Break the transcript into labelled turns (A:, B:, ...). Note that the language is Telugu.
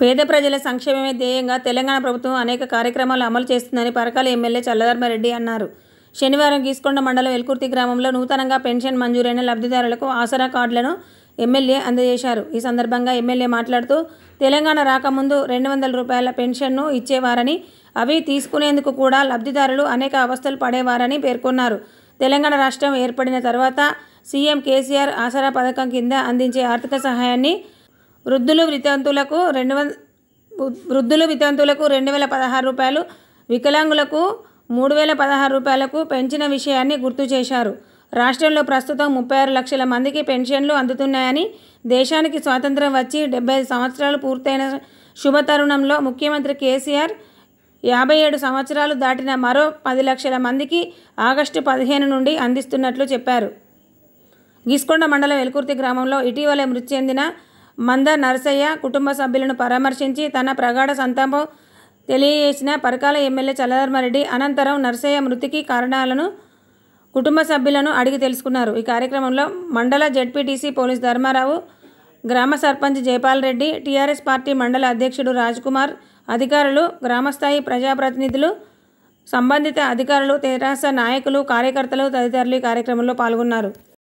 A: పేద ప్రజల సంక్షేమమే ధ్యేయంగా తెలంగాణ ప్రభుత్వం అనేక కార్యక్రమాలు అమలు చేస్తుందని పరకాల ఎమ్మెల్యే చల్లధర్మారెడ్డి అన్నారు శనివారం గీసుకొండ మండలం ఎల్కుర్తి గ్రామంలో నూతనంగా పెన్షన్ మంజూరైన లబ్ధిదారులకు ఆసరా కార్డులను ఎమ్మెల్యే అందజేశారు ఈ సందర్భంగా ఎమ్మెల్యే మాట్లాడుతూ తెలంగాణ రాకముందు రెండు వందల రూపాయల పెన్షన్ను ఇచ్చేవారని అవి తీసుకునేందుకు కూడా లబ్ధిదారులు అనేక అవస్థలు పడేవారని పేర్కొన్నారు తెలంగాణ రాష్ట్రం ఏర్పడిన తర్వాత సీఎం కేసీఆర్ ఆసరా పథకం కింద అందించే ఆర్థిక సహాయాన్ని వృద్ధులు వితంతులకు రెండు వంద వృద్ధులు వితంతులకు రెండు వేల పదహారు రూపాయలు వికలాంగులకు మూడు వేల పదహారు రూపాయలకు పెంచిన విషయాన్ని గుర్తు చేశారు రాష్ట్రంలో ప్రస్తుతం ముప్పై ఆరు లక్షల మందికి పెన్షన్లు అందుతున్నాయని దేశానికి స్వాతంత్రం వచ్చి డెబ్బై సంవత్సరాలు పూర్తయిన శుభతరుణంలో ముఖ్యమంత్రి కేసీఆర్ యాభై ఏడు సంవత్సరాలు దాటిన మరో పది లక్షల మందికి ఆగస్టు పదిహేను నుండి అందిస్తున్నట్లు చెప్పారు గీసుకొండ మండలం ఎలుకుర్తి గ్రామంలో ఇటీవలే మృతి చెందిన మంద నరసయ్య కుటుంబ సభ్యులను పరామర్శించి తన ప్రగాఢ సంతాపం తెలియజేసిన పరకాల ఎమ్మెల్యే చల్లధర్మారెడ్డి అనంతరం నరసయ్య మృతికి కారణాలను కుటుంబ సభ్యులను అడిగి తెలుసుకున్నారు ఈ కార్యక్రమంలో మండల జడ్పీటీసీ పోలీస్ ధర్మారావు గ్రామ సర్పంచ్ జయపాల్ రెడ్డి టీఆర్ఎస్ పార్టీ మండల అధ్యక్షుడు కుమార్ అధికారులు గ్రామస్థాయి ప్రజాప్రతినిధులు సంబంధిత అధికారులు తెరాస నాయకులు కార్యకర్తలు తదితరులు ఈ కార్యక్రమంలో పాల్గొన్నారు